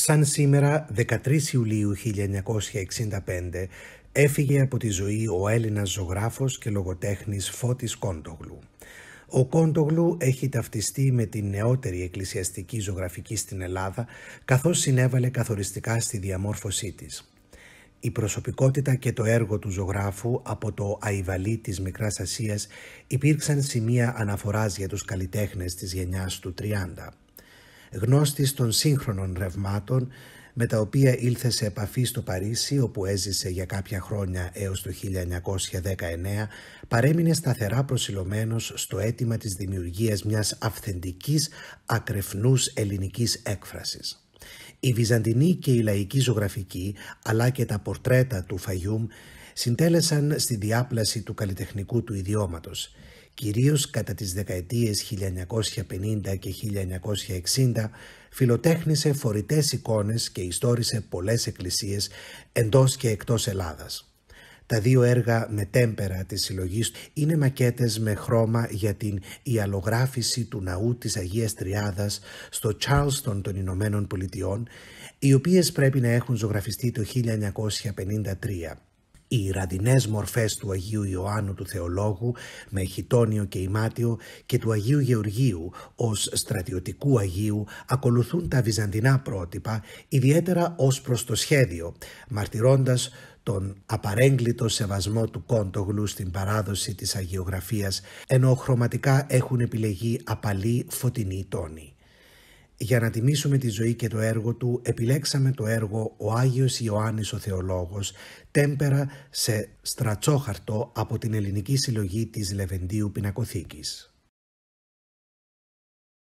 Σαν σήμερα, 13 Ιουλίου 1965, έφυγε από τη ζωή ο Έλληνας ζωγράφος και λογοτέχνης Φώτης Κόντογλου. Ο Κόντογλου έχει ταυτιστεί με την νεότερη εκκλησιαστική ζωγραφική στην Ελλάδα, καθώς συνέβαλε καθοριστικά στη διαμόρφωσή της. Η προσωπικότητα και το έργο του ζωγράφου από το Αϊβαλί της Μικράς Ασίας υπήρξαν σημεία αναφοράς για τους καλλιτέχνες της γενιάς του 30 γνώστης των σύγχρονων ρευμάτων με τα οποία ήλθε σε επαφή στο Παρίσι όπου έζησε για κάποια χρόνια έως το 1919 παρέμεινε σταθερά προσιλωμένος στο αίτημα της δημιουργίας μιας αυθεντικής ακρεφνούς ελληνικής έκφρασης. Η βυζαντινή και η λαϊκή ζωγραφική αλλά και τα πορτρέτα του Φαγιούμ συντέλεσαν στη διάπλαση του καλλιτεχνικού του ιδιώματος κυρίως κατά τις δεκαετίες 1950 και 1960, φιλοτέχνησε φορητές εικόνες και ιστόρισε πολλές εκκλησίες εντός και εκτός Ελλάδας. Τα δύο έργα με τέμπερα της συλλογής είναι μακέτες με χρώμα για την ιαλογράφηση του ναού της Αγίας Τριάδας στο Charleston των Ηνωμένων Πολιτειών, οι οποίες πρέπει να έχουν ζωγραφιστεί το 1953 οι ραδινές μορφές του Αγίου Ιωάννου του Θεολόγου με χιτόνιο και ημάτιο και του Αγίου Γεωργίου ως στρατιωτικού Αγίου ακολουθούν τα βυζαντινά πρότυπα ιδιαίτερα ως προς το σχέδιο μαρτυρώντας τον απαρέγκλητο σεβασμό του Κόντογλου στην παράδοση της αγιογραφίας ενώ χρωματικά έχουν επιλεγεί απαλή φωτεινή τόνη. Για να τιμήσουμε τη ζωή και το έργο του, επιλέξαμε το έργο «Ο Άγιος Ιωάννης ο Θεολόγος», τέμπερα σε στρατσόχαρτο από την ελληνική συλλογή της Λεβεντίου Πινακοθήκης.